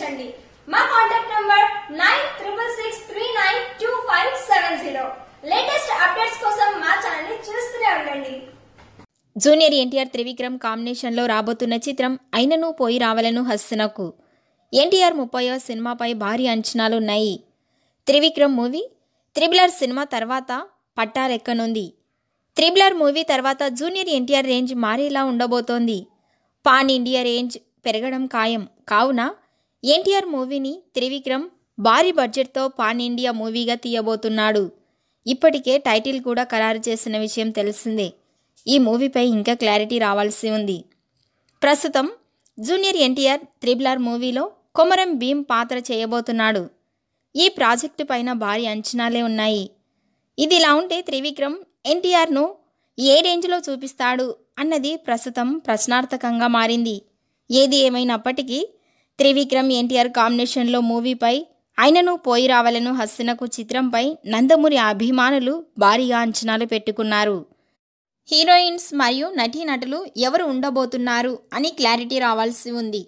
సంప్రదించండి మా contact number nine triple six three nine two five seven zero latest updates కోసం మా channel ని చూస్తూనే ఉండండి జూనియర్ ఎన్టీఆర్ త్రివిక్రమ్ కాంబినేషన్లో రాబోతున్న చిత్రం అయినను పోయి రావలను హస్తనకు ఎన్టీఆర్ ముప్పై సినిమాపై భారీ అంచనాలున్నాయి త్రివిక్రమ్ మూవీ త్రిబులర్ సినిమా తర్వాత పట్టాలెక్కనుంది త్రిబులర్ మూవీ తర్వాత జూనియర్ ఎన్టీఆర్ రేంజ్ మారేలా ఉండబోతోంది పాన్ ఇండియా రేంజ్ పెరగడం ఖాయం కావున ఎన్టీఆర్ మూవీని త్రివిక్రమ్ భారీ బడ్జెట్తో పాన్ ఇండియా మూవీగా తీయబోతున్నాడు ఇప్పటికే టైటిల్ కూడా ఖరారు చేసిన విషయం తెలిసిందే ఈ మూవీపై ఇంకా క్లారిటీ రావాల్సి ఉంది ప్రస్తుతం జూనియర్ ఎన్టీఆర్ త్రిబులార్ మూవీలో కొమరం భీమ్ పాత్ర చేయబోతున్నాడు ఈ ప్రాజెక్టు పైన భారీ అంచనాలే ఉన్నాయి ఇది ఇలా ఉంటే త్రివిక్రమ్ ఎన్టీఆర్ను ఏ రేంజ్లో చూపిస్తాడు అన్నది ప్రస్తుతం ప్రశ్నార్థకంగా మారింది ఏది ఏమైనప్పటికీ త్రివిక్రమ్ ఎన్టీఆర్ కాంబినేషన్లో మూవీపై ఆయనను పోయి రావాలను హస్సనకు చిత్రంపై నందమూరి అభిమానులు భారీగా అంచనాలు పెట్టుకున్నారు హీరోయిన్స్ మరియు నటీనటులు ఎవరు ఉండబోతున్నారు అని క్లారిటీ రావాల్సి ఉంది